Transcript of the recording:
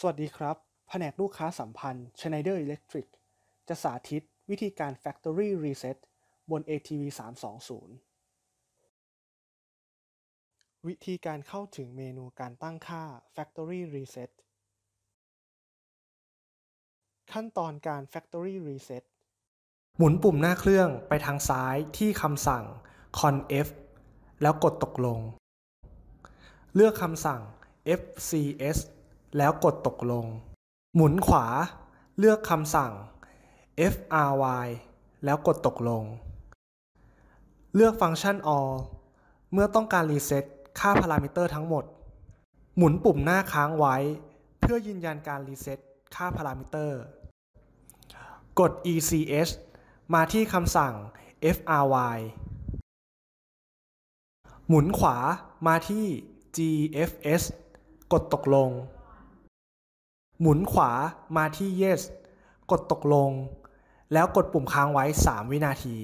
สวัสดีครับ แผนกลูกค้าสัมพันธ์ Schneider Electric จะสาธิตวิธีการ Factory Reset บน ATV 320วิธีการเข้าถึงเมนูการตั้งค่า Factory Reset ขั้นตอนการ Factory Reset หมุนปุ่มหน้าเครื่องไปทางซ้ายที่คำสั่ง c o n F แล้วกดตกลง เลือกคำสั่ง FCS แล้วกดตกลง หมุนขวา เลือกคำสั่ง fry แล้วกดตกลง เลือกฟังก์ชัน all เมื่อต้องการรีเซ็ตค่าพารามิเตอร์ทั้งหมด หมุนปุ่มหน้าค้างไว้ เพื่อยืนยันการรีเซ็ตค่าพารามิเตอร์ กด ECS มาที่คำสั่ง FRY หมุนขวามาที่ GFS กดตกลงหมุนขวามาที่ yes กดตกลง แล้วกดปุ่มค้างไว้ 3 วินาที